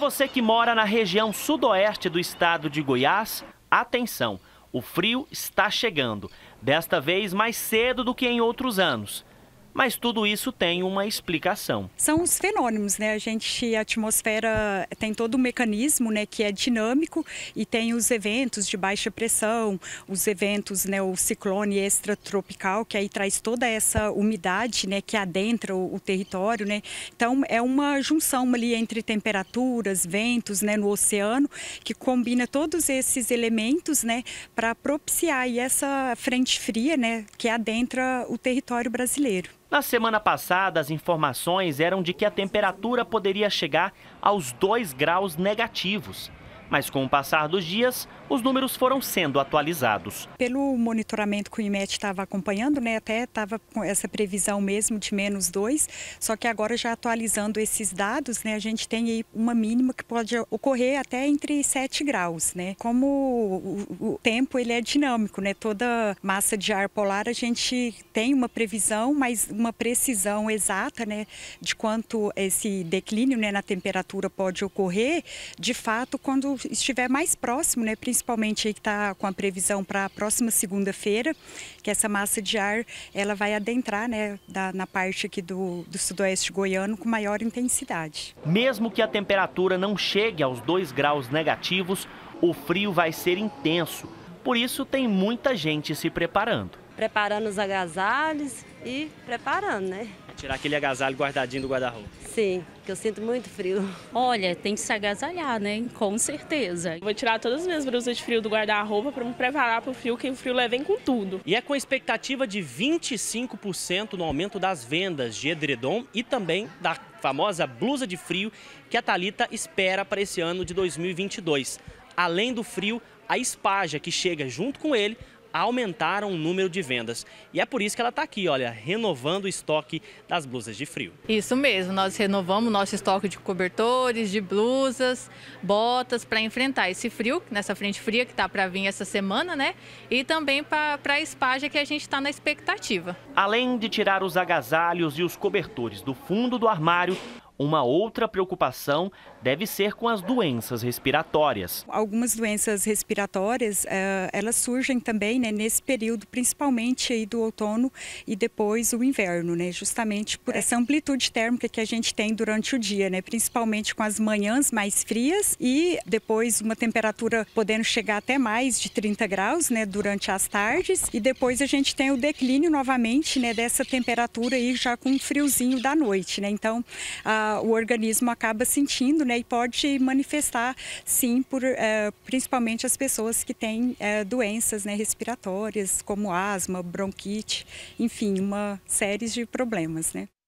você que mora na região sudoeste do estado de Goiás, atenção, o frio está chegando, desta vez mais cedo do que em outros anos. Mas tudo isso tem uma explicação. São os fenômenos, né? A gente, a atmosfera tem todo um mecanismo, né, que é dinâmico e tem os eventos de baixa pressão, os eventos, né, o ciclone extratropical, que aí traz toda essa umidade, né, que adentra o, o território, né? Então é uma junção ali entre temperaturas, ventos, né, no oceano, que combina todos esses elementos, né, para propiciar essa frente fria, né, que adentra o território brasileiro. Na semana passada, as informações eram de que a temperatura poderia chegar aos 2 graus negativos mas com o passar dos dias, os números foram sendo atualizados. Pelo monitoramento que o IMET estava acompanhando, né, até estava com essa previsão mesmo de menos 2, só que agora já atualizando esses dados, né, a gente tem aí uma mínima que pode ocorrer até entre 7 graus. Né? Como o, o tempo ele é dinâmico, né, toda massa de ar polar a gente tem uma previsão, mas uma precisão exata né, de quanto esse declínio né, na temperatura pode ocorrer, de fato, quando estiver mais próximo, né, principalmente aí que está com a previsão para a próxima segunda-feira, que essa massa de ar ela vai adentrar né, da, na parte aqui do, do sudoeste goiano com maior intensidade. Mesmo que a temperatura não chegue aos 2 graus negativos, o frio vai ser intenso. Por isso, tem muita gente se preparando preparando os agasalhos e preparando, né? É tirar aquele agasalho guardadinho do guarda-roupa. Sim, que eu sinto muito frio. Olha, tem que se agasalhar, né? Com certeza. Vou tirar todas as minhas blusas de frio do guarda-roupa para me preparar para o frio, que o frio leva com tudo. E é com expectativa de 25% no aumento das vendas de edredom e também da famosa blusa de frio que a Talita espera para esse ano de 2022. Além do frio, a espaja que chega junto com ele aumentaram o número de vendas. E é por isso que ela está aqui, olha, renovando o estoque das blusas de frio. Isso mesmo, nós renovamos nosso estoque de cobertores, de blusas, botas para enfrentar esse frio, nessa frente fria que está para vir essa semana, né? E também para a espágia que a gente está na expectativa. Além de tirar os agasalhos e os cobertores do fundo do armário, uma outra preocupação deve ser com as doenças respiratórias. Algumas doenças respiratórias, eh, elas surgem também né, nesse período, principalmente aí do outono e depois o inverno, né, justamente por essa amplitude térmica que a gente tem durante o dia, né, principalmente com as manhãs mais frias e depois uma temperatura podendo chegar até mais de 30 graus né, durante as tardes e depois a gente tem o declínio novamente né, dessa temperatura aí já com um friozinho da noite. Né, então, a o organismo acaba sentindo né, e pode manifestar, sim, por, é, principalmente as pessoas que têm é, doenças né, respiratórias, como asma, bronquite, enfim, uma série de problemas. Né?